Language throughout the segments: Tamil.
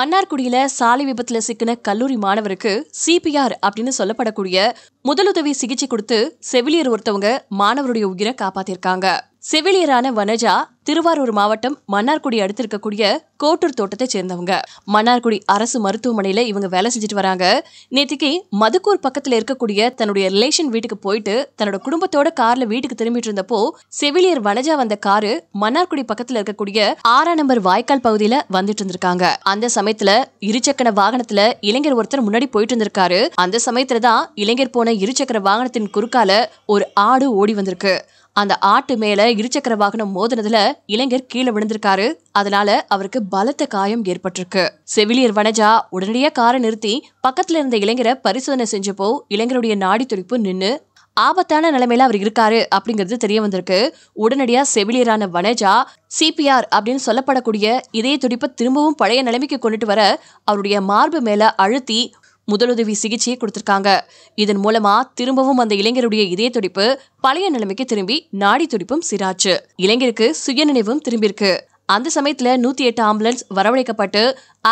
மன்னார்குடியில சாலை விபத்துல சிக்கின கல்லூரி மாணவருக்கு சிபிஆர் அப்படின்னு சொல்லப்படக்கூடிய முதலுதவி சிகிச்சை கொடுத்து செவிலியர் ஒருத்தவங்க மாணவருடைய உயிரை காப்பாத்திருக்காங்க செவிலியரான வனஜா திருவாரூர் மாவட்டம் மன்னார்குடி அடுத்து இருக்கக்கூடிய கோட்டூர் தோட்டத்தை சேர்ந்தவங்க மன்னார்குடி அரசு மருத்துவமனையில இவங்க வேலை செஞ்சுட்டு வராங்க நேற்றுக்கு மதுக்கூர் பக்கத்துல இருக்கக்கூடிய தன்னுடைய ரிலேஷன் வீட்டுக்கு போயிட்டு தன்னோட குடும்பத்தோட கார்ல வீட்டுக்கு திரும்பிட்டு இருந்தப்போ செவிலியர் வனஜா வந்த காரு மன்னார்குடி பக்கத்துல இருக்கக்கூடிய ஆறாம் நம்பர் வாய்க்கால் பகுதியில வந்துட்டு இருந்திருக்காங்க அந்த சமயத்துல இருசக்கர வாகனத்துல இளைஞர் ஒருத்தர் முன்னாடி போயிட்டு இருந்திருக்காரு அந்த சமயத்துலதான் தான் இளைஞர் போன இருசக்கர வாகனத்தின் குறுக்கால ஒரு ஆடு ஓடி வந்திருக்கு அந்த ஆட்டு மேல இருசக்கர வாகனம் மோதினதுல இளைஞர் கீழே விழுந்திருக்காரு அதனால அவருக்கு பலத்த காயம் ஏற்பட்டிருக்கு செவிலியர் வனஜா உடனடியா காரை நிறுத்தி பக்கத்துல இருந்த இளைஞரை பரிசோதனை செஞ்சப்போ இளைஞருடைய நாடி துடிப்பு நின்று ஆபத்தான நிலைமையில அவர் இருக்காரு அப்படிங்கிறது தெரிய வந்திருக்கு உடனடியா செவிலியரான வனஜா சிபிஆர் அப்படின்னு சொல்லப்படக்கூடிய இதய துடிப்பை திரும்பவும் பழைய நிலைமைக்கு கொண்டுட்டு வர அவருடைய மார்பு மேல அழுத்தி முதலுதவி சிகிச்சையை கொடுத்திருக்காங்க இதன் மூலமா திரும்பவும் அந்த இளைஞருடைய இதய துடிப்பு பழைய நிலைமைக்கு திரும்பி நாடி துடிப்பும் சீராச்சு இளைஞருக்கு சுயநினைவும் திரும்பியிருக்கு அந்த சமயத்துல நூத்தி எட்டு ஆம்புலன்ஸ் வரவழைக்கப்பட்டு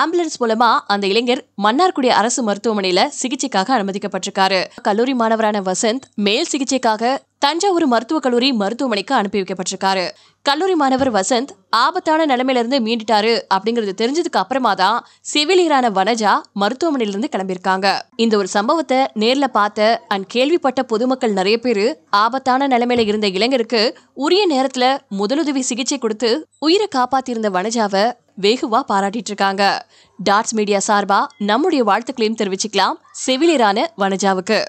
ஆம்புலன்ஸ் மூலமா அந்த இளைஞர் மன்னார்குடி அரசு மருத்துவமனையில சிகிச்சைக்காக அனுமதிக்கப்பட்டிருக்காரு கல்லூரி மாணவரான வசந்த் மேல் சிகிச்சைக்காக தஞ்சாவூர் மருத்துவக் கல்லூரி மருத்துவமனைக்கு அனுப்பி வைக்கப்பட்டிருக்காரு கல்லூரி மாணவர் வசந்த் ஆபத்தான நிலைமையிலிருந்து மீண்டுட்டாரு அப்படிங்கறது தெரிஞ்சதுக்கு அப்புறமா தான் செவிலியரான வனஜா மருத்துவமனையிலிருந்து கிளம்பியிருக்காங்க இந்த ஒரு சம்பவத்தை நேர்ல பார்த்த அண்ட் கேள்விப்பட்ட பொதுமக்கள் நிறைய பேரு ஆபத்தான நிலைமையில இருந்த இளைஞருக்கு உரிய நேரத்துல முதலுதவி சிகிச்சை கொடுத்து உயிரை காப்பாத்திருந்த வனஜாவை வெகுவா பாராட்டிட்டு இருக்காங்க டாட்ஸ் மீடியா சார்பா நம்முடைய வாழ்த்துக்களையும் தெரிவிச்சுக்கலாம் செவிலியரான வனஜாவுக்கு